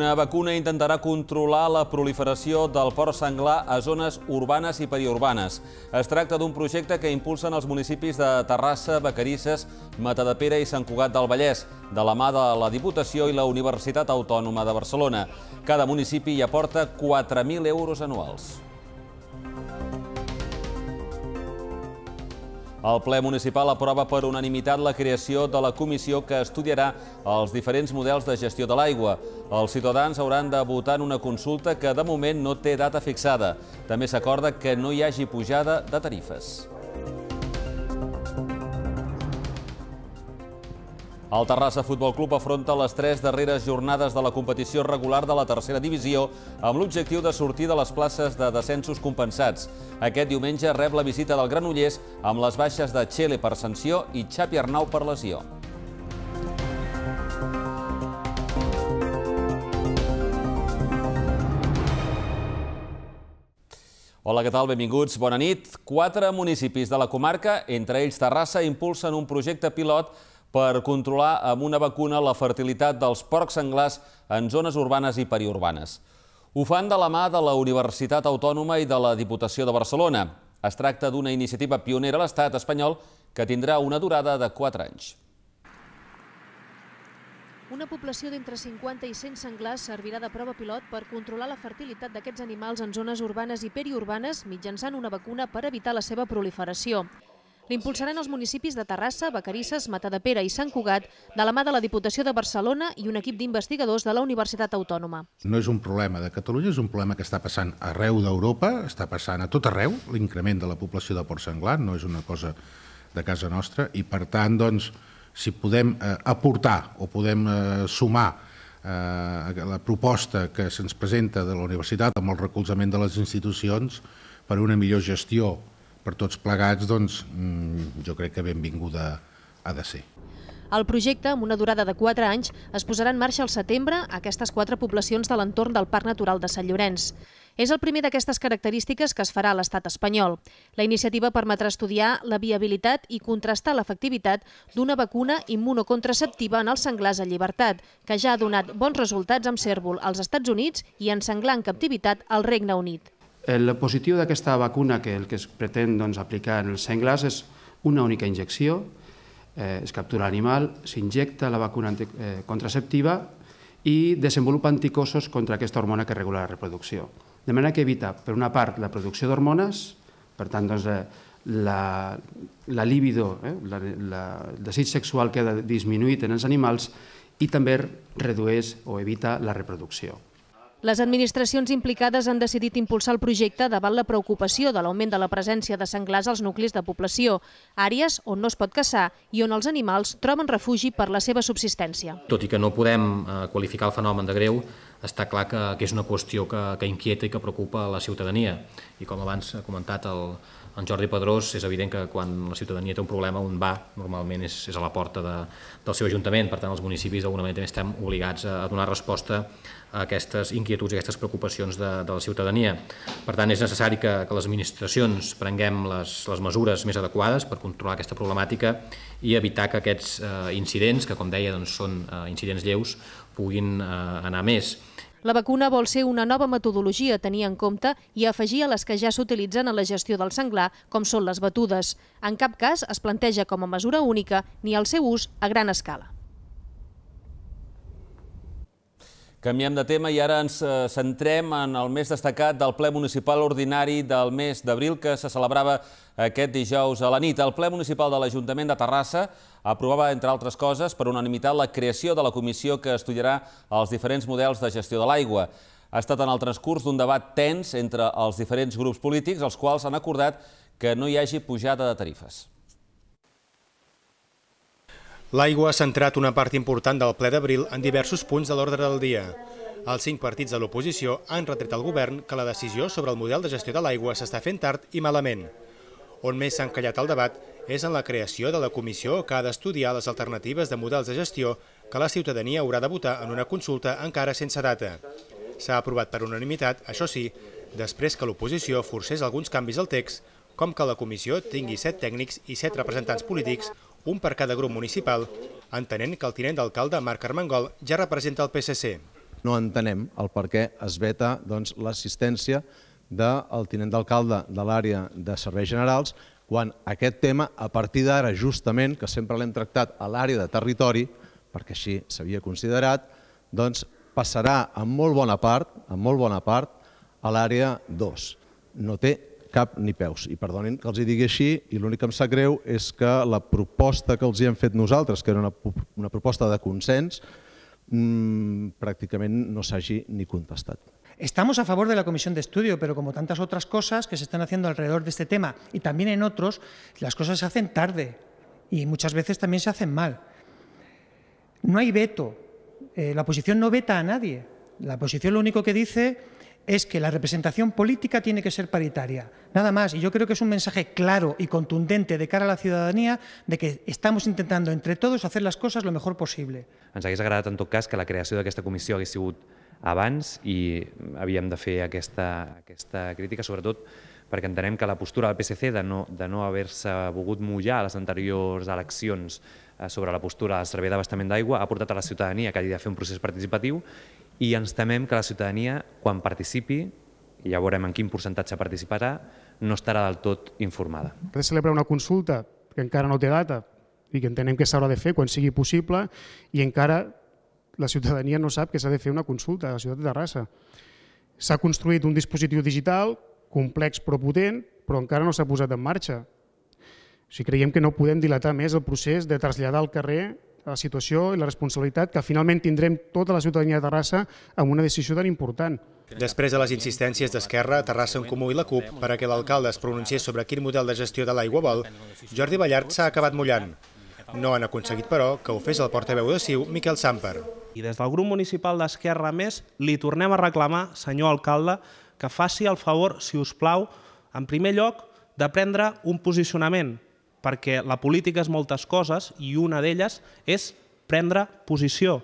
Una vacuna intentarà controlar la proliferació del porc senglar a zones urbanes i periurbanes. Es tracta d'un projecte que impulsen els municipis de Terrassa, Vacarisses, Matadepera i Sant Cugat del Vallès, de la mà de la Diputació i la Universitat Autònoma de Barcelona. Cada municipi hi aporta 4.000 euros anuals. El ple municipal aprova per unanimitat la creació de la comissió que estudiarà els diferents models de gestió de l'aigua. Els ciutadans hauran de votar en una consulta que de moment no té data fixada. També s'acorda que no hi hagi pujada de tarifes. El Terrassa Futbol Club afronta les tres darreres jornades de la competició regular de la tercera divisió amb l'objectiu de sortir de les places de descensos compensats. Aquest diumenge rep la visita del Granollers amb les baixes de Txele per sanció i Xapi Arnau per lesió. Hola, què tal? Benvinguts. Bona nit. Quatre municipis de la comarca, entre ells Terrassa, impulsen un projecte pilot per controlar amb una vacuna la fertilitat dels porcs senglars en zones urbanes i periurbanes. Ho fan de la mà de la Universitat Autònoma i de la Diputació de Barcelona. Es tracta d'una iniciativa pionera a l'estat espanyol que tindrà una durada de 4 anys. Una població d'entre 50 i 100 senglars servirà de prova pilot per controlar la fertilitat d'aquests animals en zones urbanes i periurbanes mitjançant una vacuna per evitar la seva proliferació l'impulsaran els municipis de Terrassa, Vacarisses, Matadepera i Sant Cugat de la mà de la Diputació de Barcelona i un equip d'investigadors de la Universitat Autònoma. No és un problema de Catalunya, és un problema que està passant arreu d'Europa, està passant a tot arreu, l'increment de la població de Port senglar, no és una cosa de casa nostra, i per tant, doncs, si podem eh, aportar o podem eh, sumar eh, la proposta que se'ns presenta de la universitat amb el recolzament de les institucions per una millor gestió per tots plegats, doncs, mm, jo crec que benvinguda ha de ser. El projecte, amb una durada de 4 anys, es posarà en marxa al setembre a aquestes quatre poblacions de l'entorn del Parc Natural de Sant Llorenç. És el primer d'aquestes característiques que es farà a l'estat espanyol. La iniciativa permetrà estudiar la viabilitat i contrastar l'efectivitat d'una vacuna immunocontraceptiva en els senglars a llibertat, que ja ha donat bons resultats amb cèrvol als Estats Units i en senglar en captivitat al Regne Unit. El positiu d'aquesta vacuna, que el que es pretén doncs, aplicar en els senglars, és una única injecció, eh, es captura l'animal, s'injecta la vacuna eh, contraceptiva i desenvolupa anticossos contra aquesta hormona que regula la reproducció. De manera que evita, per una part, la producció d'hormones, per tant, doncs, eh, la, la libido, eh, la, la, el desig sexual queda disminuït en els animals i també redueix o evita la reproducció. Les administracions implicades han decidit impulsar el projecte davant la preocupació de l'augment de la presència de senglars als nuclis de població, àrees on no es pot caçar i on els animals troben refugi per la seva subsistència. Tot i que no podem eh, qualificar el fenomen de greu, està clar que, és una qüestió que, que inquieta i que preocupa a la ciutadania. I com abans ha comentat el, en Jordi Pedrós és evident que quan la ciutadania té un problema on va normalment és, és a la porta de, del seu ajuntament, per tant els municipis d'alguna manera també estem obligats a, a donar resposta a aquestes inquietuds i aquestes preocupacions de, de la ciutadania. Per tant, és necessari que, que les administracions prenguem les, les mesures més adequades per controlar aquesta problemàtica i evitar que aquests eh, incidents, que com deia doncs, són eh, incidents lleus, puguin eh, anar més. La vacuna vol ser una nova metodologia a tenir en compte i afegir a les que ja s'utilitzen a la gestió del senglar, com són les batudes. En cap cas es planteja com a mesura única ni el seu ús a gran escala. Canviem de tema i ara ens eh, centrem en el més destacat del ple municipal ordinari del mes d'abril que se celebrava aquest dijous a la nit. El ple municipal de l'Ajuntament de Terrassa aprovava, entre altres coses, per unanimitat la creació de la comissió que estudiarà els diferents models de gestió de l'aigua. Ha estat en el transcurs d'un debat tens entre els diferents grups polítics, els quals han acordat que no hi hagi pujada de tarifes. L'aigua ha centrat una part important del ple d'abril en diversos punts de l'ordre del dia. Els cinc partits de l'oposició han retret al govern que la decisió sobre el model de gestió de l'aigua s'està fent tard i malament. On més s'ha encallat el debat és en la creació de la comissió que ha d'estudiar les alternatives de models de gestió que la ciutadania haurà de votar en una consulta encara sense data. S'ha aprovat per unanimitat, això sí, després que l'oposició forcés alguns canvis al text, com que la comissió tingui set tècnics i set representants polítics un per cada grup municipal, entenent que el tinent d'alcalde, Marc Armengol, ja representa el PSC. No entenem el per què es veta doncs, l'assistència del tinent d'alcalde de l'àrea de serveis generals quan aquest tema, a partir d'ara, justament, que sempre l'hem tractat a l'àrea de territori, perquè així s'havia considerat, doncs passarà en molt bona part, en molt bona part a l'àrea 2. No té cap ni peus. I perdonin que els hi digui així, i l'únic que em sap greu és que la proposta que els hi hem fet nosaltres, que era una, una proposta de consens, mmm, pràcticament no s'hagi ni contestat. Estamos a favor de la comisión de estudio, pero como tantas otras cosas que se están haciendo alrededor de este tema y también en otros, las cosas se hacen tarde y muchas veces también se hacen mal. No hay veto. Eh, la oposición no veta a nadie. La oposición lo único que dice es que la representación política tiene que ser paritaria. Nada más. Y yo creo que es un mensaje claro y contundente de cara a la ciutadania de que estamos intentando entre todos hacer les coses lo millor possible. Ens hagués agradat, en tot cas, que la creació d'aquesta comissió hagués sigut abans i havíem de fer aquesta, aquesta crítica, sobretot perquè entenem que la postura del PSC de no, de no haver-se volgut mullar a les anteriors eleccions eh, sobre la postura del Servei d'Abastament d'Aigua ha portat a la ciutadania que hagi de fer un procés participatiu i ens temem que la ciutadania, quan participi, i ja veurem en quin percentatge participarà, no estarà del tot informada. Per celebrar una consulta que encara no té data i que entenem que s'haurà de fer quan sigui possible i encara la ciutadania no sap que s'ha de fer una consulta a la ciutat de Terrassa. S'ha construït un dispositiu digital complex però potent, però encara no s'ha posat en marxa. O sigui, creiem que no podem dilatar més el procés de traslladar al carrer la situació i la responsabilitat que finalment tindrem tota la ciutadania de Terrassa amb una decisió tan important. Després de les insistències d'Esquerra, Terrassa en Comú i la CUP perquè l'alcalde es pronunciés sobre quin model de gestió de l'aigua vol, Jordi Ballart s'ha acabat mullant. No han aconseguit, però, que ho fes el portaveu de Siu, Miquel Samper. I des del grup municipal d'Esquerra Més li tornem a reclamar, senyor alcalde, que faci el favor, si us plau, en primer lloc, de prendre un posicionament perquè la política és moltes coses i una d'elles és prendre posició,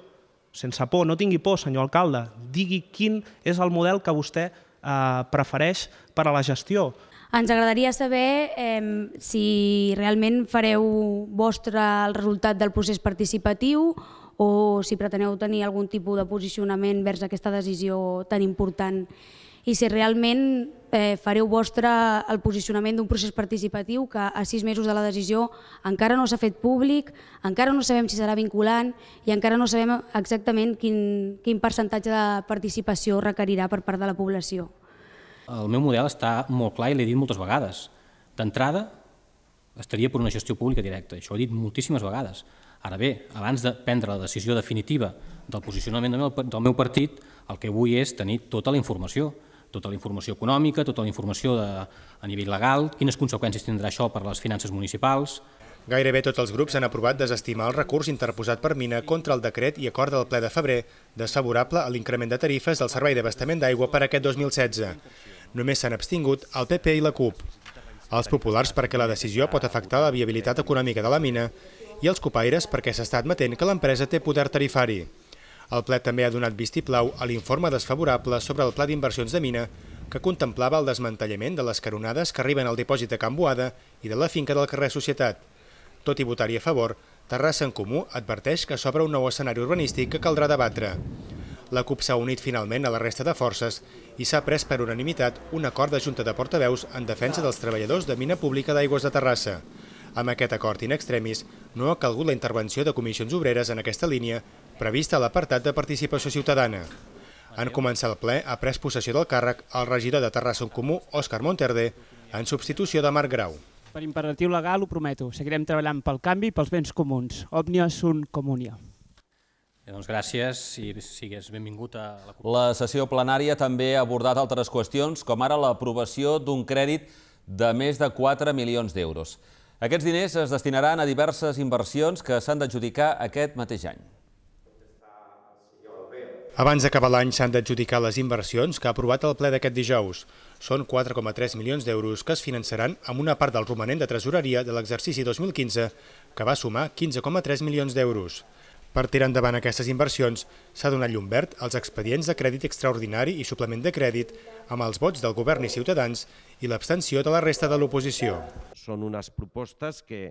sense por. No tingui por, senyor alcalde. Digui quin és el model que vostè eh, prefereix per a la gestió. Ens agradaria saber eh, si realment fareu vostre el resultat del procés participatiu o si preteneu tenir algun tipus de posicionament vers aquesta decisió tan important i si realment eh, fareu vostre el posicionament d'un procés participatiu que a sis mesos de la decisió encara no s'ha fet públic, encara no sabem si serà vinculant i encara no sabem exactament quin, quin percentatge de participació requerirà per part de la població. El meu model està molt clar i l'he dit moltes vegades. D'entrada, estaria per una gestió pública directa, això ho he dit moltíssimes vegades. Ara bé, abans de prendre la decisió definitiva del posicionament del meu partit, el que vull és tenir tota la informació, tota la informació econòmica, tota la informació de, a nivell legal, quines conseqüències tindrà això per a les finances municipals. Gairebé tots els grups han aprovat desestimar el recurs interposat per Mina contra el decret i acord del ple de febrer, desfavorable a l'increment de tarifes del servei d'abastament d'aigua per aquest 2016. Només s'han abstingut el PP i la CUP. Els populars perquè la decisió pot afectar la viabilitat econòmica de la mina i els copaires perquè s'està admetent que l'empresa té poder tarifari. El ple també ha donat vistiplau a l'informe desfavorable sobre el pla d'inversions de mina que contemplava el desmantellament de les caronades que arriben al dipòsit de Can Boada i de la finca del carrer Societat. Tot i votar-hi a favor, Terrassa en Comú adverteix que s'obre un nou escenari urbanístic que caldrà debatre. La CUP s'ha unit finalment a la resta de forces i s'ha pres per unanimitat un acord de Junta de Portaveus en defensa dels treballadors de mina pública d'aigües de Terrassa. Amb aquest acord in extremis, no ha calgut la intervenció de comissions obreres en aquesta línia previst a l'apartat de participació ciutadana. En començar el ple ha pres possessió del càrrec el regidor de Terrassa en Comú, Òscar Monterde, en substitució de Marc Grau. Per imperatiu legal ho prometo, seguirem treballant pel canvi i pels béns comuns. Òmnia sunt comunia. Doncs gràcies i sigues benvingut a la... La sessió plenària també ha abordat altres qüestions, com ara l'aprovació d'un crèdit de més de 4 milions d'euros. Aquests diners es destinaran a diverses inversions que s'han d'adjudicar aquest mateix any. Abans d'acabar l'any s'han d'adjudicar les inversions que ha aprovat el ple d'aquest dijous. Són 4,3 milions d'euros que es finançaran amb una part del romanent de tresoreria de l'exercici 2015, que va sumar 15,3 milions d'euros. Per tirar endavant aquestes inversions, s'ha donat llum verd als expedients de crèdit extraordinari i suplement de crèdit amb els vots del govern i ciutadans i l'abstenció de la resta de l'oposició. Són unes propostes que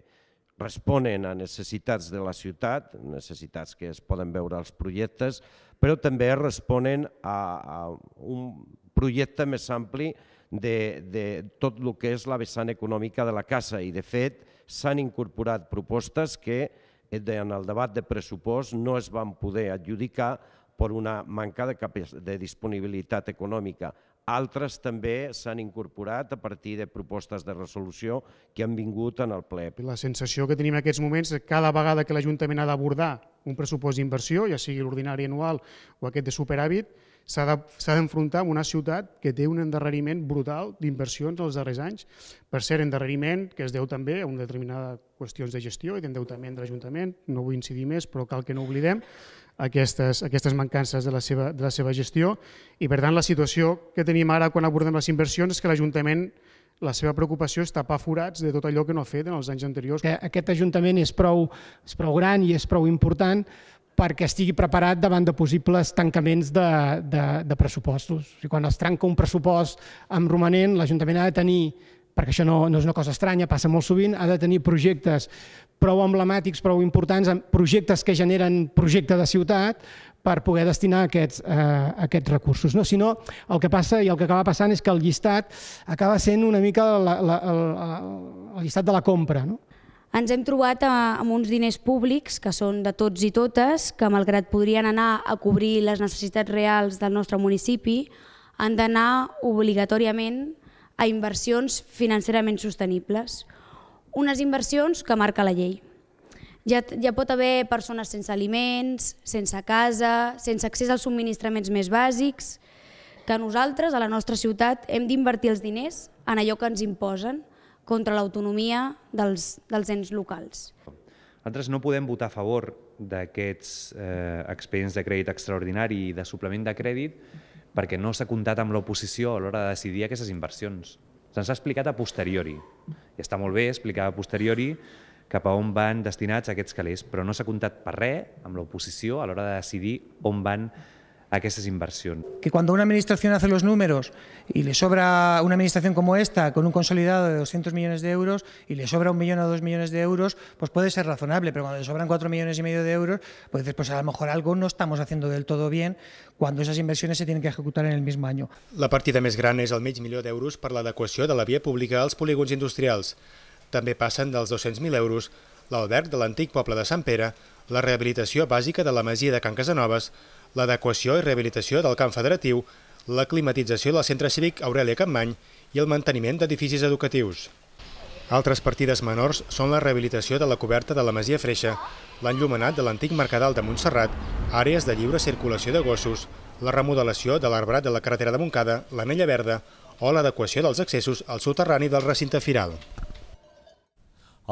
responen a necessitats de la ciutat, necessitats que es poden veure als projectes, però també responen a, a un projecte més ampli de, de tot el que és la vessant econòmica de la casa i de fet s'han incorporat propostes que eh, en el debat de pressupost no es van poder adjudicar per una manca de, de disponibilitat econòmica. Altres també s'han incorporat a partir de propostes de resolució que han vingut en el ple. La sensació que tenim en aquests moments és que cada vegada que l'Ajuntament ha d'abordar un pressupost d'inversió, ja sigui l'ordinari anual o aquest de superàvit, s'ha d'enfrontar amb una ciutat que té un endarreriment brutal d'inversions els darrers anys. Per cert, endarreriment que es deu també a una determinada qüestions de gestió i d'endeutament de l'Ajuntament, no vull incidir més, però cal que no oblidem, aquestes, aquestes mancances de la, seva, de la seva gestió i per tant la situació que tenim ara quan abordem les inversions és que l'Ajuntament la seva preocupació és tapar forats de tot allò que no ha fet en els anys anteriors. Que eh, aquest Ajuntament és prou, és prou gran i és prou important perquè estigui preparat davant de possibles tancaments de, de, de pressupostos. O sigui, quan es tranca un pressupost amb romanent, l'Ajuntament ha de tenir perquè això no, no és una cosa estranya, passa molt sovint, ha de tenir projectes prou emblemàtics, prou importants, projectes que generen projecte de ciutat per poder destinar aquests, eh, aquests recursos. No? Si no, el que passa i el que acaba passant és que el llistat acaba sent una mica la, la, la, el llistat de la compra. No? ens hem trobat eh, amb uns diners públics que són de tots i totes, que malgrat podrien anar a cobrir les necessitats reals del nostre municipi, han d'anar obligatòriament a inversions financerament sostenibles, unes inversions que marca la llei. Ja, ja pot haver persones sense aliments, sense casa, sense accés als subministraments més bàsics, que nosaltres, a la nostra ciutat, hem d'invertir els diners en allò que ens imposen contra l'autonomia dels, dels ens locals. Nosaltres no podem votar a favor d'aquests eh, expedients de crèdit extraordinari i de suplement de crèdit perquè no s'ha comptat amb l'oposició a l'hora de decidir aquestes inversions. Se'ns ha explicat a posteriori, i està molt bé explicar a posteriori cap a on van destinats aquests calés, però no s'ha comptat per res amb l'oposició a l'hora de decidir on van aquestes inversions. Que quan una administració fa los números y le sobra una administración como esta con un consolidado de 200 millones de euros y le sobra un millón o dos millones de euros, pues puede ser razonable, pero cuando le sobran 4 millones y medio de euros, pues dices, pues a lo mejor algo no estamos haciendo del todo bien cuando esas inversiones se tienen que ejecutar en el mismo año. La partida més gran és el mig milió d'euros per l'adequació de la via pública als polígons industrials. També passen dels 200.000 euros l'alberg de l'antic poble de Sant Pere, la rehabilitació bàsica de la masia de Can Casanovas, l'adequació i rehabilitació del camp federatiu, la climatització del centre cívic Aurelia Campmany i el manteniment d'edificis educatius. Altres partides menors són la rehabilitació de la coberta de la Masia Freixa, l'enllumenat de l'antic Mercadal de Montserrat, àrees de lliure circulació de gossos, la remodelació de l'arbrat de la carretera de Montcada, l'anella verda o l'adequació dels accessos al soterrani del recinte firal.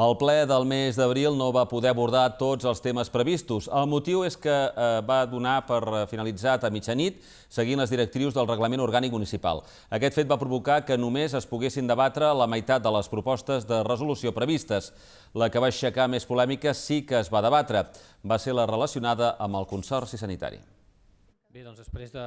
El ple del mes d'abril no va poder abordar tots els temes previstos. El motiu és que eh, va donar per eh, finalitzat a mitjanit, seguint les directrius del Reglament Orgànic Municipal. Aquest fet va provocar que només es poguessin debatre la meitat de les propostes de resolució previstes. La que va aixecar més polèmica sí que es va debatre. Va ser la relacionada amb el Consorci Sanitari. Bé, doncs després de,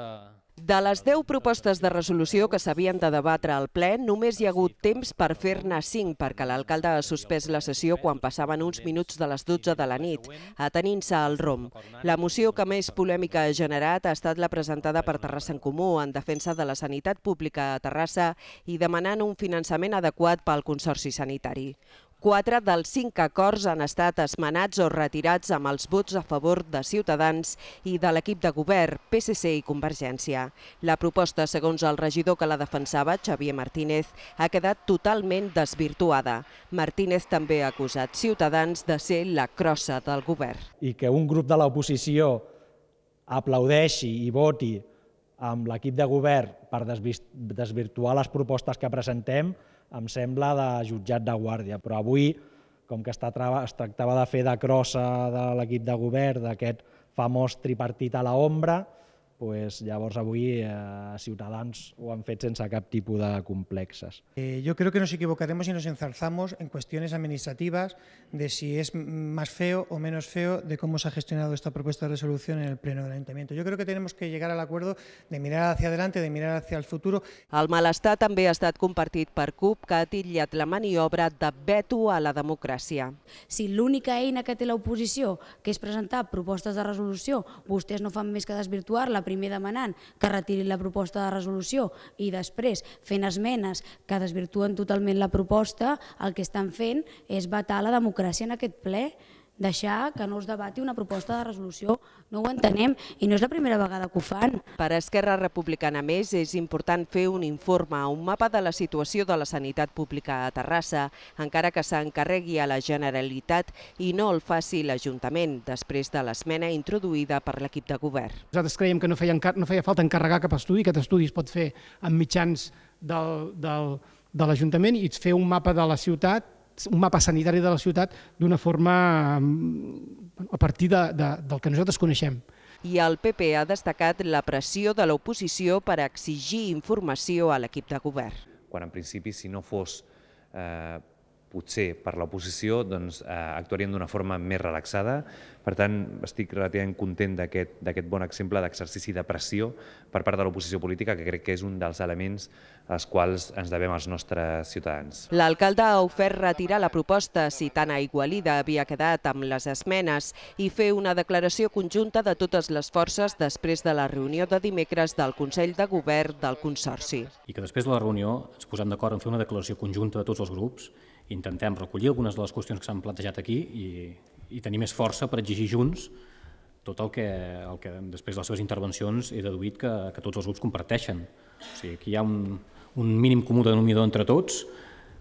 de les 10 propostes de resolució que s'havien de debatre al ple, només hi ha hagut temps per fer-ne 5, perquè l'alcalde ha suspès la sessió quan passaven uns minuts de les 12 de la nit, atenint-se al ROM. La moció que més polèmica ha generat ha estat la presentada per Terrassa en Comú en defensa de la sanitat pública a Terrassa i demanant un finançament adequat pel Consorci Sanitari. Quatre dels cinc acords han estat esmenats o retirats amb els vots a favor de Ciutadans i de l'equip de govern, PSC i Convergència. La proposta, segons el regidor que la defensava, Xavier Martínez, ha quedat totalment desvirtuada. Martínez també ha acusat Ciutadans de ser la crossa del govern. I que un grup de l'oposició aplaudeixi i voti amb l'equip de govern per desvirtuar les propostes que presentem, em sembla, de jutjat de guàrdia. Però avui, com que es tractava de fer de crossa de l'equip de govern, d'aquest famós tripartit a l'ombra, ombra, pues, llavors avui eh, Ciutadans ho han fet sense cap tipus de complexes. Eh, yo creo que nos equivocaremos y nos enzarzamos en cuestiones administrativas de si es más feo o menos feo de cómo se ha gestionado esta propuesta de resolución en el Pleno del Ayuntamiento. Yo creo que tenemos que llegar al acuerdo de mirar hacia adelante, de mirar hacia el futuro. El malestar també ha estat compartit per CUP, que ha titllat la maniobra de veto a la democràcia. Si l'única eina que té l'oposició, que és presentar propostes de resolució, vostès no fan més que desvirtuar-la primer demanant que retirin la proposta de resolució i després fent esmenes que desvirtuen totalment la proposta, el que estan fent és vetar la democràcia en aquest ple deixar que no es debati una proposta de resolució. No ho entenem i no és la primera vegada que ho fan. Per Esquerra Republicana més és important fer un informe, un mapa de la situació de la sanitat pública a Terrassa, encara que s'encarregui a la Generalitat i no el faci l'Ajuntament després de l'esmena introduïda per l'equip de govern. Nosaltres creiem que no feia, no feia falta encarregar cap estudi, aquest estudi es pot fer amb mitjans del, del, de l'Ajuntament i fer un mapa de la ciutat un mapa sanitari de la ciutat d'una forma mm, a partir de, de, del que nosaltres coneixem. I el PP ha destacat la pressió de l'oposició per exigir informació a l'equip de govern. Quan en principi, si no fos eh, potser per l'oposició doncs, eh, actuarien d'una forma més relaxada. Per tant, estic relativament content d'aquest bon exemple d'exercici de pressió per part de l'oposició política, que crec que és un dels elements als quals ens devem els nostres ciutadans. L'alcalde ha ofert retirar la proposta, si tant aigualida Igualida havia quedat amb les esmenes, i fer una declaració conjunta de totes les forces després de la reunió de dimecres del Consell de Govern del Consorci. I que després de la reunió ens posem d'acord en fer una declaració conjunta de tots els grups intentem recollir algunes de les qüestions que s'han plantejat aquí i, i tenir més força per exigir junts tot el que, el que després de les seves intervencions he deduït que, que tots els grups comparteixen. O sigui, aquí hi ha un, un mínim comú denominador entre tots,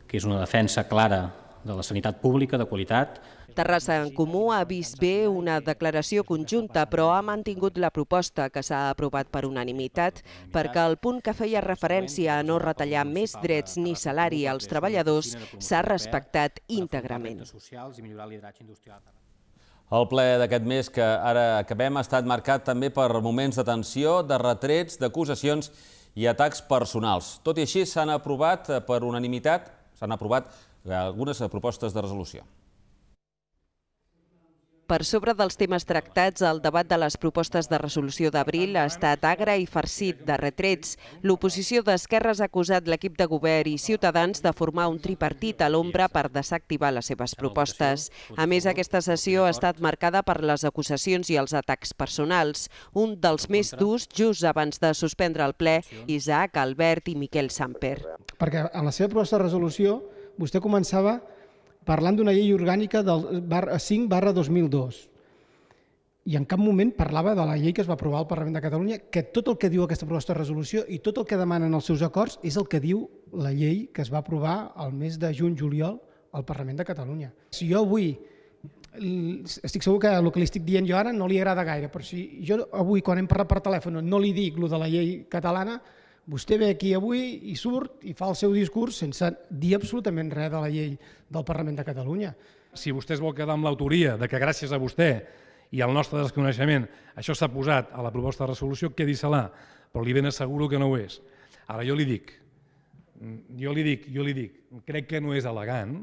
que és una defensa clara de la sanitat pública, de qualitat, Terrassa en Comú ha vist bé una declaració conjunta, però ha mantingut la proposta que s'ha aprovat per unanimitat perquè el punt que feia referència a no retallar més drets ni salari als treballadors s'ha respectat íntegrament. El ple d'aquest mes que ara acabem ha estat marcat també per moments de tensió, de retrets, d'acusacions i atacs personals. Tot i així s'han aprovat per unanimitat s'han aprovat algunes propostes de resolució. Per sobre dels temes tractats, el debat de les propostes de resolució d'abril ha estat agre i farcit de retrets. L'oposició d'Esquerres ha acusat l'equip de govern i Ciutadans de formar un tripartit a l'ombra per desactivar les seves propostes. A més, aquesta sessió ha estat marcada per les acusacions i els atacs personals. Un dels més durs, just abans de suspendre el ple, Isaac Albert i Miquel Samper. Perquè en la seva proposta de resolució vostè començava parlant d'una llei orgànica del bar, 5 eh, barra 2002 i en cap moment parlava de la llei que es va aprovar al Parlament de Catalunya, que tot el que diu aquesta proposta de resolució i tot el que demanen els seus acords és el que diu la llei que es va aprovar al mes de juny-juliol al Parlament de Catalunya. Si jo avui, estic segur que el que li estic dient jo ara no li agrada gaire, però si jo avui, quan hem parlat per telèfon, no li dic lo de la llei catalana, Vostè ve aquí avui i surt i fa el seu discurs sense dir absolutament res de la llei del Parlament de Catalunya. Si vostè es vol quedar amb l'autoria de que gràcies a vostè i al nostre desconeixement això s'ha posat a la proposta de resolució, quedi-se-la, però li ben asseguro que no ho és. Ara jo li dic, jo li dic, jo li dic, crec que no és elegant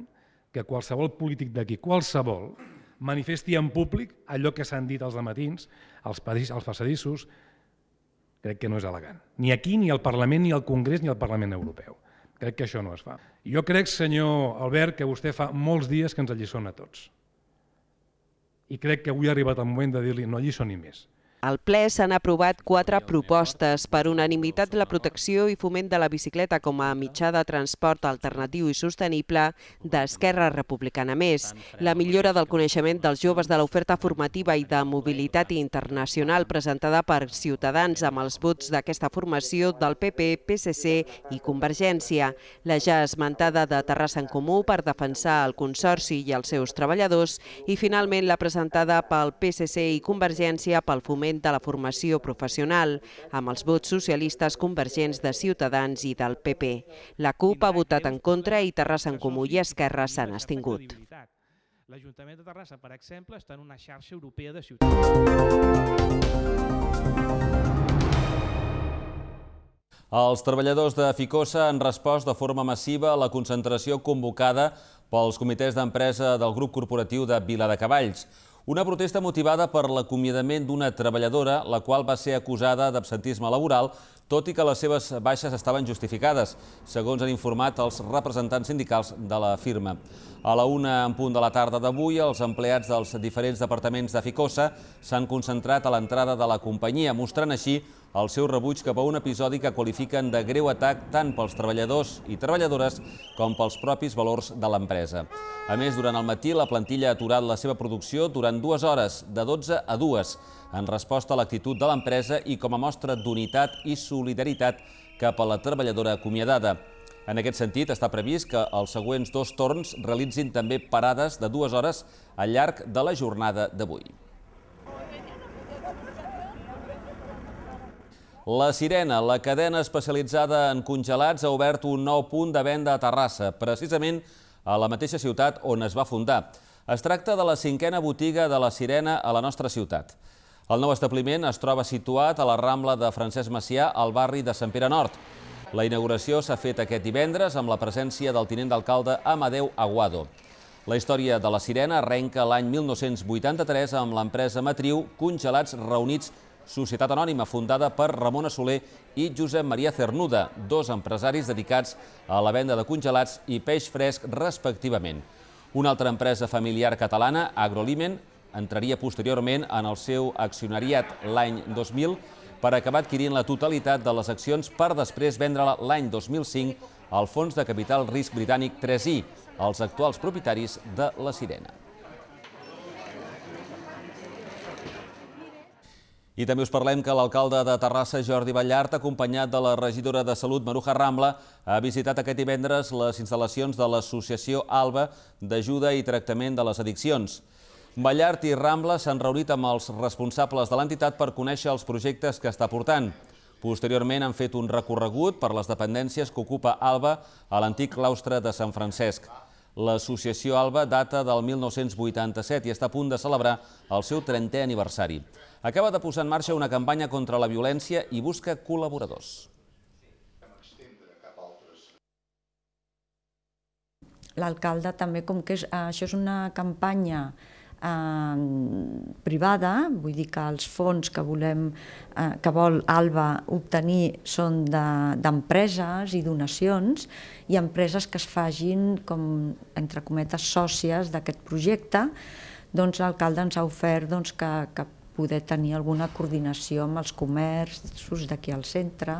que qualsevol polític d'aquí, qualsevol, manifesti en públic allò que s'han dit els matins, als els passadissos, crec que no és elegant. Ni aquí, ni al Parlament, ni al Congrés, ni al Parlament Europeu. Crec que això no es fa. Jo crec, senyor Albert, que vostè fa molts dies que ens alliçona a tots. I crec que avui ha arribat el moment de dir-li no alliçoni més. Al ple s'han aprovat quatre propostes per unanimitat de la protecció i foment de la bicicleta com a mitjà de transport alternatiu i sostenible d'Esquerra Republicana Més, la millora del coneixement dels joves de l'oferta formativa i de mobilitat internacional presentada per Ciutadans amb els vots d'aquesta formació del PP, PSC i Convergència, la ja esmentada de Terrassa en Comú per defensar el Consorci i els seus treballadors i finalment la presentada pel PSC i Convergència pel foment foment de la formació professional, amb els vots socialistes convergents de Ciutadans i del PP. La CUP ha votat en contra i Terrassa en Comú i Esquerra s'han abstingut. L'Ajuntament de Terrassa, per exemple, està en una xarxa europea de ciutats. Els treballadors de Ficosa han respost de forma massiva a la concentració convocada pels comitès d'empresa del grup corporatiu de Vila de Cavalls. Una protesta motivada per l'acomiadament d'una treballadora, la qual va ser acusada d'absentisme laboral, tot i que les seves baixes estaven justificades, segons han informat els representants sindicals de la firma. A la una en punt de la tarda d'avui, els empleats dels diferents departaments de Ficosa s'han concentrat a l'entrada de la companyia, mostrant així el seu rebuig cap a un episodi que qualifiquen de greu atac tant pels treballadors i treballadores com pels propis valors de l'empresa. A més, durant el matí, la plantilla ha aturat la seva producció durant dues hores, de 12 a 2, en resposta a l'actitud de l'empresa i com a mostra d'unitat i solidaritat cap a la treballadora acomiadada. En aquest sentit, està previst que els següents dos torns realitzin també parades de dues hores al llarg de la jornada d'avui. La Sirena, la cadena especialitzada en congelats, ha obert un nou punt de venda a Terrassa, precisament a la mateixa ciutat on es va fundar. Es tracta de la cinquena botiga de la Sirena a la nostra ciutat. El nou establiment es troba situat a la Rambla de Francesc Macià, al barri de Sant Pere Nord. La inauguració s'ha fet aquest divendres amb la presència del tinent d'alcalde Amadeu Aguado. La història de la Sirena arrenca l'any 1983 amb l'empresa Matriu Congelats Reunits societat anònima fundada per Ramona Soler i Josep Maria Cernuda, dos empresaris dedicats a la venda de congelats i peix fresc respectivament. Una altra empresa familiar catalana, Agrolimen, entraria posteriorment en el seu accionariat l'any 2000 per acabar adquirint la totalitat de les accions per després vendre-la l'any 2005 al fons de capital risc britànic 3i, els actuals propietaris de La Sirena. I també us parlem que l'alcalde de Terrassa, Jordi Ballart, acompanyat de la regidora de Salut, Maruja Rambla, ha visitat aquest divendres les instal·lacions de l'associació ALBA d'ajuda i tractament de les addiccions. Ballart i Rambla s'han reunit amb els responsables de l'entitat per conèixer els projectes que està portant. Posteriorment han fet un recorregut per les dependències que ocupa ALBA a l'antic claustre de Sant Francesc. L'associació Alba data del 1987 i està a punt de celebrar el seu 30è aniversari. Acaba de posar en marxa una campanya contra la violència i busca col·laboradors. L'alcalde també, com que això és una campanya eh, privada, vull dir que els fons que volem eh, que vol Alba obtenir són d'empreses de, i donacions i empreses que es fagin com, entre cometes, sòcies d'aquest projecte, doncs l'alcalde ens ha ofert doncs, que, que poder tenir alguna coordinació amb els comerços d'aquí al centre.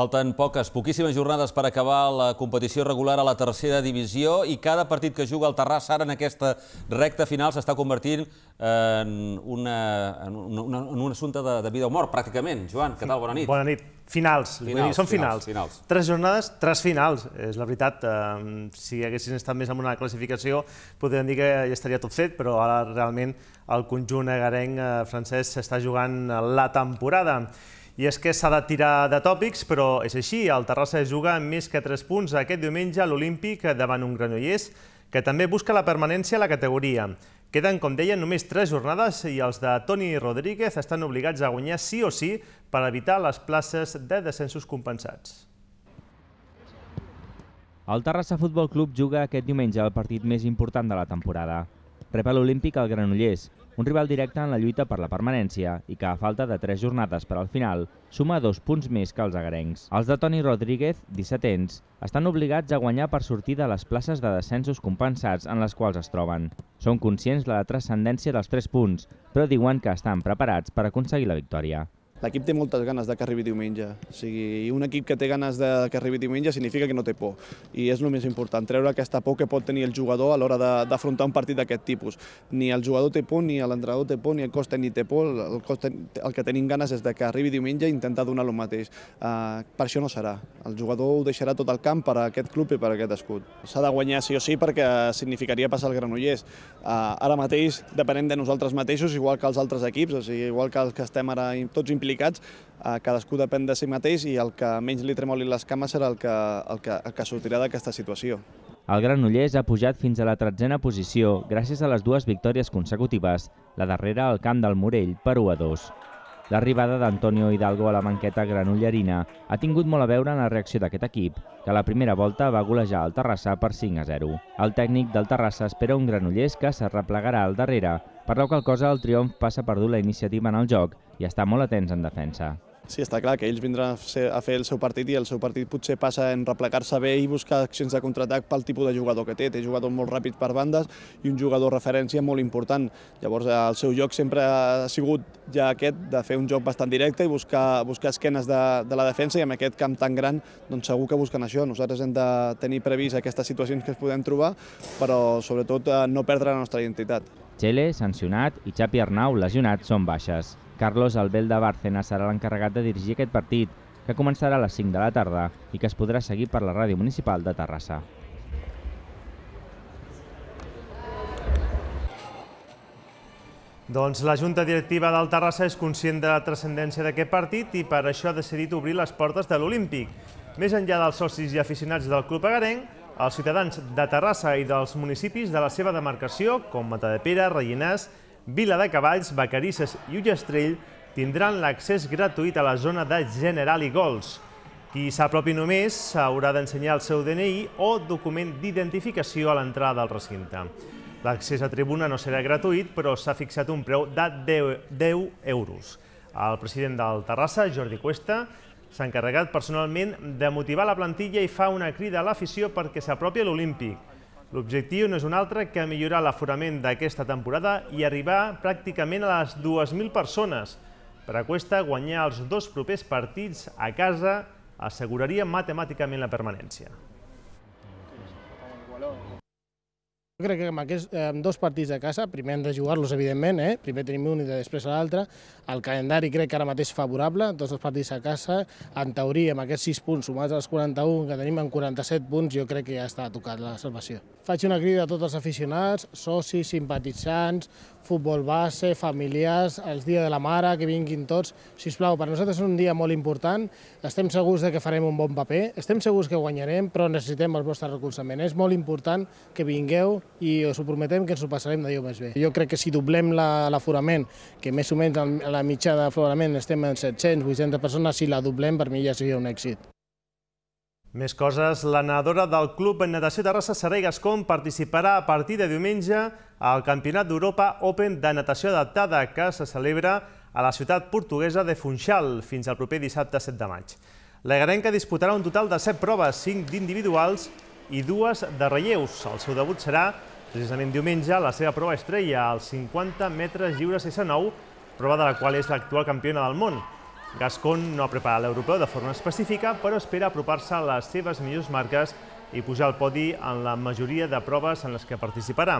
Falten poques, poquíssimes jornades per acabar la competició regular a la tercera divisió i cada partit que juga el Terrassa ara en aquesta recta final s'està convertint en, una, en, una, en un assumpte de, de vida o mort, pràcticament. Joan, què tal? Bona nit. Bona nit. Finals, finals vull dir, són finals. finals. finals. Tres jornades, tres finals, és la veritat. Si haguessin estat més en una classificació, podríem dir que ja estaria tot fet, però ara realment el conjunt agarenc eh, francès s'està jugant la temporada. I és que s'ha de tirar de tòpics, però és així. El Terrassa juga amb més que 3 punts aquest diumenge a l'Olímpic davant un granollers que també busca la permanència a la categoria. Queden, com deia, només 3 jornades i els de Toni Rodríguez estan obligats a guanyar sí o sí per evitar les places de descensos compensats. El Terrassa Futbol Club juga aquest diumenge el partit més important de la temporada rep a l'Olímpic el Granollers, un rival directe en la lluita per la permanència i que, a falta de tres jornades per al final, suma dos punts més que els agarencs. Els de Toni Rodríguez, 17 anys, estan obligats a guanyar per sortir de les places de descensos compensats en les quals es troben. Són conscients de la transcendència dels tres punts, però diuen que estan preparats per aconseguir la victòria. L'equip té moltes ganes de que arribi diumenge. O sigui, un equip que té ganes de que arribi diumenge significa que no té por. I és el més important, treure aquesta por que pot tenir el jugador a l'hora d'afrontar un partit d'aquest tipus. Ni el jugador té por, ni l'entrenador té por, ni el cos tècnic té por. El, cos el que tenim ganes és de que arribi diumenge i intentar donar el mateix. Uh, per això no serà. El jugador ho deixarà tot el camp per a aquest club i per a aquest escut. S'ha de guanyar sí o sí perquè significaria passar el Granollers. Uh, ara mateix depenem de nosaltres mateixos, igual que els altres equips, o sigui, igual que els que estem ara tots implicats delicats, eh, cadascú depèn de si mateix i el que menys li tremolin les cames serà el que, el que, el que sortirà d'aquesta situació. El Granollers ha pujat fins a la tretzena posició gràcies a les dues victòries consecutives, la darrera al camp del Morell per 1 a 2. L'arribada d'Antonio Hidalgo a la banqueta granollerina ha tingut molt a veure en la reacció d'aquest equip, que a la primera volta va golejar el Terrassa per 5 a 0. El tècnic del Terrassa espera un Granollers que s'arreplegarà al darrere, per la qual cosa el triomf passa perdut la iniciativa en el joc i està molt atents en defensa. Sí, està clar que ells vindran a, ser, a fer el seu partit i el seu partit potser passa en replegar-se bé i buscar accions de contraatac pel tipus de jugador que té. Té jugadors molt ràpids per bandes i un jugador referència molt important. Llavors, el seu joc sempre ha sigut ja aquest de fer un joc bastant directe i buscar, buscar esquenes de, de la defensa i amb aquest camp tan gran doncs segur que busquen això. Nosaltres hem de tenir previst aquestes situacions que es podem trobar, però sobretot eh, no perdre la nostra identitat. Chele, sancionat, i Xapi Arnau, lesionat, són baixes. Carlos Albel de Bárcena serà l'encarregat de dirigir aquest partit, que començarà a les 5 de la tarda i que es podrà seguir per la ràdio municipal de Terrassa. Doncs la Junta Directiva del Terrassa és conscient de la transcendència d'aquest partit i per això ha decidit obrir les portes de l'Olímpic. Més enllà dels socis i aficionats del club agarenc, els ciutadans de Terrassa i dels municipis de la seva demarcació, com Mata de Pere, Rellinàs, Vila de Cavalls, Vacarisses i Ullastrell, tindran l'accés gratuït a la zona de General i Gols. Qui s'apropi només haurà d'ensenyar el seu DNI o document d'identificació a l'entrada del recinte. L'accés a tribuna no serà gratuït, però s'ha fixat un preu de 10, 10 euros. El president del Terrassa, Jordi Cuesta, s'ha encarregat personalment de motivar la plantilla i fa una crida a l'afició perquè s'apropi a l'Olímpic. L'objectiu no és un altre que millorar l'aforament d'aquesta temporada i arribar pràcticament a les 2.000 persones. Per a Cuesta, guanyar els dos propers partits a casa asseguraria matemàticament la permanència. Jo crec que amb, aquests, eh, amb dos partits a casa, primer hem de jugar-los, evidentment, eh? primer tenim un i després l'altre. El calendari crec que ara mateix favorable, tots els partits a casa. En teoria, amb aquests 6 punts sumats als 41 que tenim en 47 punts, jo crec que ja està tocat la salvació. Faig una crida a tots els aficionats, socis, simpatitzants, futbol base, familiars, el dia de la mare, que vinguin tots. Si us plau, per nosaltres és un dia molt important, estem segurs de que farem un bon paper, estem segurs que guanyarem, però necessitem el vostre recolzament. És molt important que vingueu i us ho prometem que ens ho passarem d'allò més bé. Jo crec que si doblem l'aforament, que més o menys a la mitja d'aforament estem en 700-800 persones, si la doblem per mi ja seria un èxit. Més coses, la nedadora del Club Natació Terrassa Sarai Gascom participarà a partir de diumenge al Campionat d'Europa Open de Natació Adaptada que se celebra a la ciutat portuguesa de Funchal fins al proper dissabte 7 de maig. La Garenca disputarà un total de 7 proves, 5 d'individuals i 2 de relleus. El seu debut serà precisament diumenge la seva prova estrella als 50 metres lliures s 9, prova de la qual és l'actual campiona del món. Gascon no ha preparat l'europeu de forma específica, però espera apropar-se a les seves millors marques i pujar al podi en la majoria de proves en les que participarà.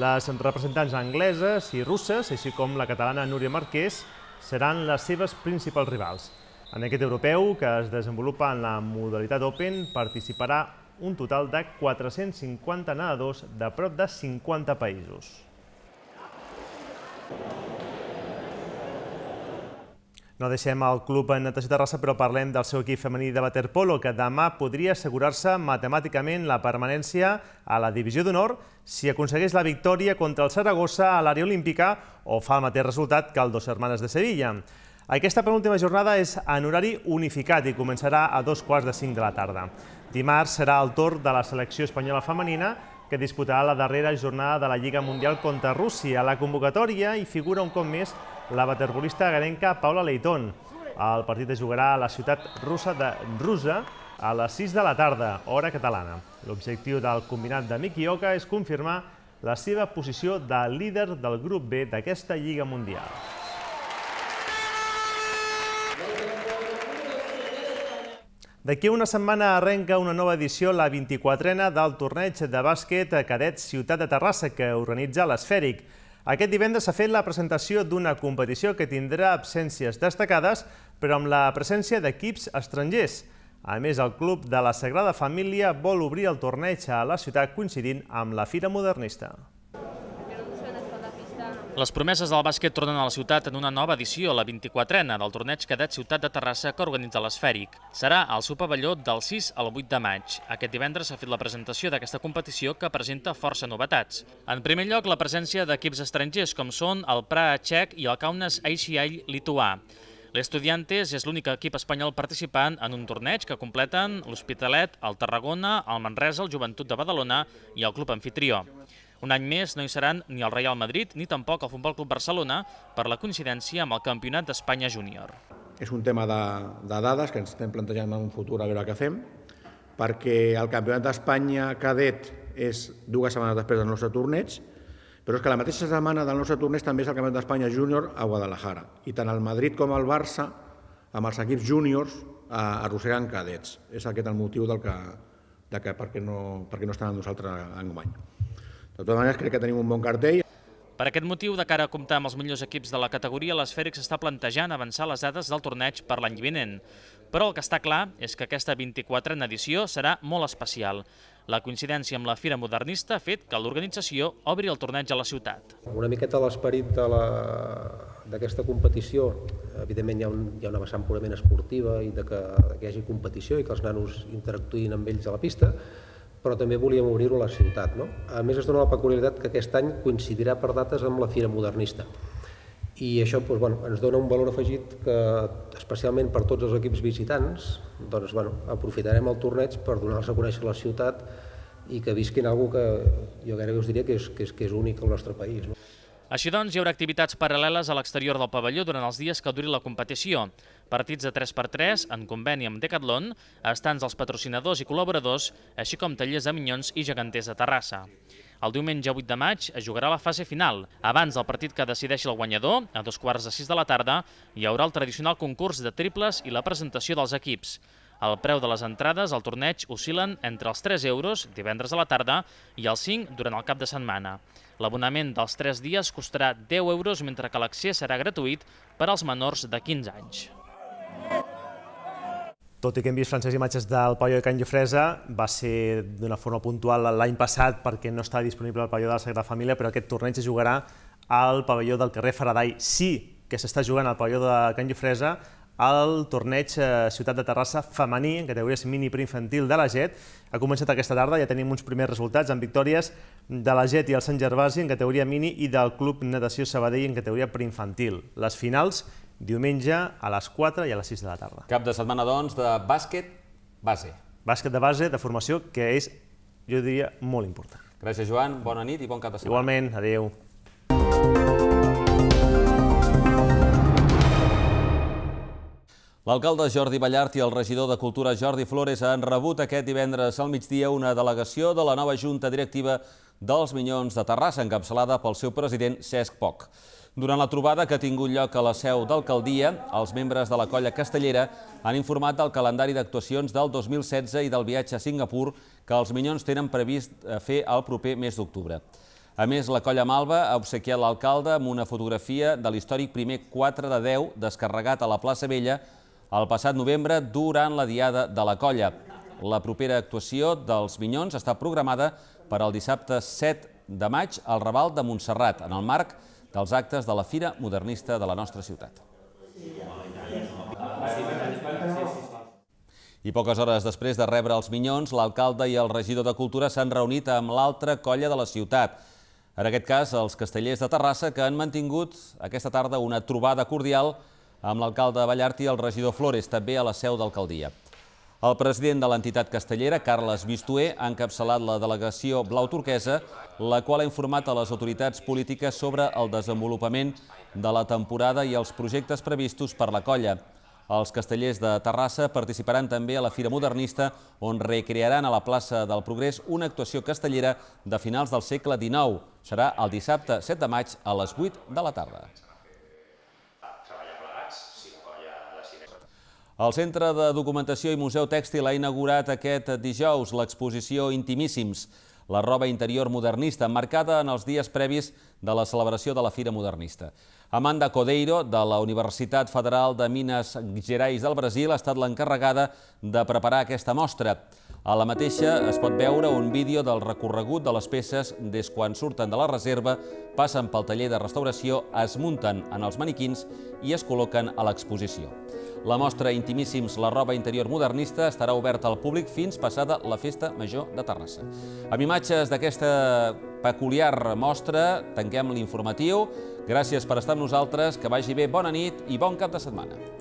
Les representants angleses i russes, així com la catalana Núria Marquès, seran les seves principals rivals. En aquest europeu, que es desenvolupa en la modalitat Open, participarà un total de 450 nedadors de prop de 50 països. No deixem el club en natació Terrassa, però parlem del seu equip femení de waterpolo, que demà podria assegurar-se matemàticament la permanència a la divisió d'honor si aconsegueix la victòria contra el Saragossa a l'àrea olímpica o fa el mateix resultat que el Dos Hermanes de Sevilla. Aquesta penúltima jornada és en horari unificat i començarà a dos quarts de cinc de la tarda. Dimarts serà el torn de la selecció espanyola femenina que disputarà la darrera jornada de la Lliga Mundial contra Rússia. A La convocatòria hi figura un cop més la waterpolista garenca Paula Leiton. El partit es jugarà a la ciutat russa de Rusa a les 6 de la tarda, hora catalana. L'objectiu del combinat de Mikioka és confirmar la seva posició de líder del grup B d'aquesta Lliga Mundial. D'aquí una setmana arrenca una nova edició, la 24 ena del torneig de bàsquet a Cadet Ciutat de Terrassa, que organitza l'Esfèric. Aquest divendres s'ha fet la presentació d'una competició que tindrà absències destacades, però amb la presència d'equips estrangers. A més, el club de la Sagrada Família vol obrir el torneig a la ciutat coincidint amb la Fira Modernista. Les promeses del bàsquet tornen a la ciutat en una nova edició, la 24a del torneig cadet Ciutat de Terrassa que organitza l'Esfèric. Serà al seu pavelló del 6 al 8 de maig. Aquest divendres s'ha fet la presentació d'aquesta competició que presenta força novetats. En primer lloc, la presència d'equips estrangers com són el Praha Txec i el Kaunas Aixiall lituà. L'Estudiantes és l'únic equip espanyol participant en un torneig que completen l'Hospitalet, el Tarragona, el Manresa, el Joventut de Badalona i el Club Anfitrió. Un any més no hi seran ni el Real Madrid ni tampoc el Futbol Club Barcelona per la coincidència amb el Campionat d'Espanya Júnior. És un tema de, de dades que ens estem plantejant en un futur a veure què fem, perquè el Campionat d'Espanya cadet és dues setmanes després del nostre torneig, però és que la mateixa setmana del nostre torneig també és el Campionat d'Espanya Júnior a Guadalajara. I tant el Madrid com el Barça, amb els equips júniors, eh, arrosseguen cadets. És aquest el motiu del que, de que perquè no, perquè no estan amb nosaltres enguany. De totes maneres, crec que tenim un bon cartell. Per aquest motiu, de cara a comptar amb els millors equips de la categoria, l'Esfèrix està plantejant avançar les dates del torneig per l'any vinent. Però el que està clar és que aquesta 24a edició serà molt especial. La coincidència amb la Fira Modernista ha fet que l'organització obri el torneig a la ciutat. Una miqueta l'esperit d'aquesta la... competició, evidentment hi ha, un, hi ha una vessant purament esportiva i de que, que hi hagi competició i que els nanos interactuïn amb ells a la pista, però també volíem obrir-ho a la ciutat. No? A més, es dona la peculiaritat que aquest any coincidirà per dates amb la Fira Modernista. I això doncs, bueno, ens dona un valor afegit que, especialment per tots els equips visitants, doncs, bueno, aprofitarem el torneig per donar-los a conèixer la ciutat i que visquin algú que jo gairebé us diria que és, que és, que és únic al nostre país. No? Així doncs, hi haurà activitats paral·leles a l'exterior del pavelló durant els dies que duri la competició partits de 3x3 en conveni amb Decathlon, estants els patrocinadors i col·laboradors, així com tallers de minyons i geganters de Terrassa. El diumenge 8 de maig es jugarà la fase final. Abans del partit que decideixi el guanyador, a dos quarts de sis de la tarda, hi haurà el tradicional concurs de triples i la presentació dels equips. El preu de les entrades al torneig oscil·len entre els 3 euros divendres a la tarda i els 5 durant el cap de setmana. L'abonament dels 3 dies costarà 10 euros mentre que l'accés serà gratuït per als menors de 15 anys. Tot i que hem vist, Francesc, imatges del Palló de Can Llofresa, va ser d'una forma puntual l'any passat perquè no estava disponible el Palló de la Sagrada Família, però aquest torneig es jugarà al pavelló del carrer Faraday. Sí que s'està jugant al pavelló de Can Llofresa al torneig eh, Ciutat de Terrassa femení, en categories mini preinfantil de la GET. Ha començat aquesta tarda, ja tenim uns primers resultats amb victòries de la GET i el Sant Gervasi en categoria mini i del Club Natació Sabadell en categoria preinfantil. Les finals diumenge a les 4 i a les 6 de la tarda. Cap de setmana, doncs, de bàsquet base. Bàsquet de base, de formació, que és, jo diria, molt important. Gràcies, Joan. Bona nit i bon cap de setmana. Igualment. Adéu. L'alcalde Jordi Ballart i el regidor de Cultura Jordi Flores han rebut aquest divendres al migdia una delegació de la nova Junta Directiva dels Minyons de Terrassa, encapçalada pel seu president Cesc Poc. Durant la trobada que ha tingut lloc a la seu d'alcaldia, els membres de la colla castellera han informat del calendari d'actuacions del 2016 i del viatge a Singapur que els Minyons tenen previst eh, fer el proper mes d'octubre. A més, la colla Malva ha obsequiat l'alcalde amb una fotografia de l'històric primer 4 de 10 descarregat a la plaça Vella el passat novembre durant la diada de la colla. La propera actuació dels Minyons està programada per al dissabte 7 de maig al Raval de Montserrat, en el marc de dels actes de la Fira Modernista de la nostra ciutat. I poques hores després de rebre els minyons, l'alcalde i el regidor de Cultura s'han reunit amb l'altra colla de la ciutat. En aquest cas, els castellers de Terrassa, que han mantingut aquesta tarda una trobada cordial amb l'alcalde Ballart i el regidor Flores, també a la seu d'alcaldia. El president de l'entitat castellera, Carles Bistuer, ha encapçalat la delegació blau turquesa, la qual ha informat a les autoritats polítiques sobre el desenvolupament de la temporada i els projectes previstos per la colla. Els castellers de Terrassa participaran també a la Fira Modernista, on recrearan a la plaça del Progrés una actuació castellera de finals del segle XIX. Serà el dissabte 7 de maig a les 8 de la tarda. El Centre de Documentació i Museu Tèxtil ha inaugurat aquest dijous l'exposició Intimíssims, la roba interior modernista, marcada en els dies previs de la celebració de la Fira Modernista. Amanda Codeiro, de la Universitat Federal de Minas Gerais del Brasil, ha estat l'encarregada de preparar aquesta mostra. A la mateixa es pot veure un vídeo del recorregut de les peces des quan surten de la reserva, passen pel taller de restauració, es munten en els maniquins i es col·loquen a l'exposició. La mostra Intimíssims, la roba interior modernista, estarà oberta al públic fins passada la Festa Major de Terrassa. Amb imatges d'aquesta peculiar mostra, tanquem l'informatiu. Gràcies per estar amb nosaltres, que vagi bé, bona nit i bon cap de setmana.